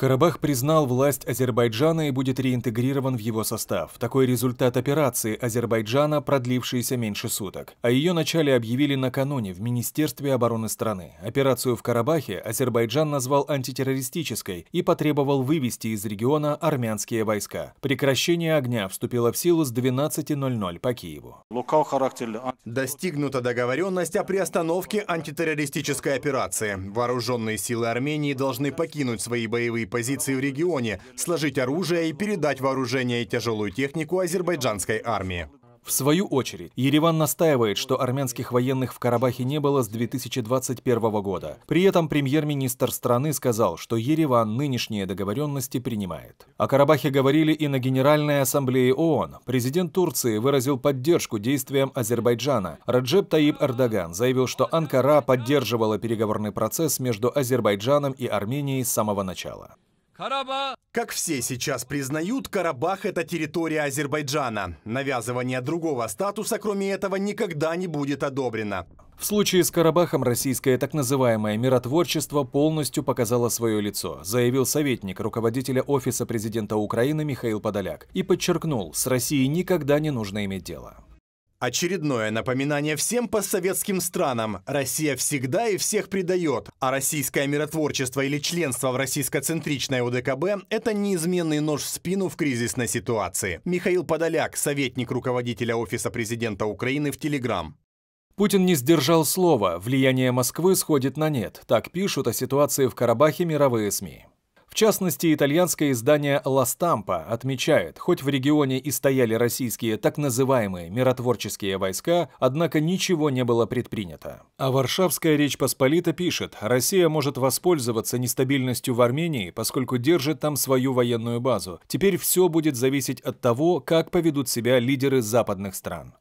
Карабах признал власть Азербайджана и будет реинтегрирован в его состав. Такой результат операции Азербайджана, продлившейся меньше суток. О а ее начале объявили накануне в Министерстве обороны страны. Операцию в Карабахе Азербайджан назвал антитеррористической и потребовал вывести из региона армянские войска. Прекращение огня вступило в силу с 12.00 по Киеву. Достигнута договоренность о приостановке антитеррористической операции. Вооруженные силы Армении должны покинуть свои боевые позиции в регионе, сложить оружие и передать вооружение и тяжелую технику азербайджанской армии. В свою очередь, Ереван настаивает, что армянских военных в Карабахе не было с 2021 года. При этом премьер-министр страны сказал, что Ереван нынешние договоренности принимает. О Карабахе говорили и на Генеральной ассамблее ООН. Президент Турции выразил поддержку действиям Азербайджана. Раджеп Таиб Эрдоган заявил, что Анкара поддерживала переговорный процесс между Азербайджаном и Арменией с самого начала. Как все сейчас признают, Карабах – это территория Азербайджана. Навязывание другого статуса, кроме этого, никогда не будет одобрено. В случае с Карабахом российское так называемое миротворчество полностью показало свое лицо, заявил советник руководителя Офиса президента Украины Михаил Подоляк и подчеркнул, с Россией никогда не нужно иметь дело. Очередное напоминание всем постсоветским странам. Россия всегда и всех предает, а российское миротворчество или членство в российско-центричной ОДКБ – это неизменный нож в спину в кризисной ситуации. Михаил Подоляк, советник руководителя Офиса президента Украины в Телеграм. Путин не сдержал слова, влияние Москвы сходит на нет. Так пишут о ситуации в Карабахе мировые СМИ. В частности, итальянское издание «Ла Стампа» отмечает, хоть в регионе и стояли российские так называемые миротворческие войска, однако ничего не было предпринято. А Варшавская Речь Посполита пишет, Россия может воспользоваться нестабильностью в Армении, поскольку держит там свою военную базу. Теперь все будет зависеть от того, как поведут себя лидеры западных стран.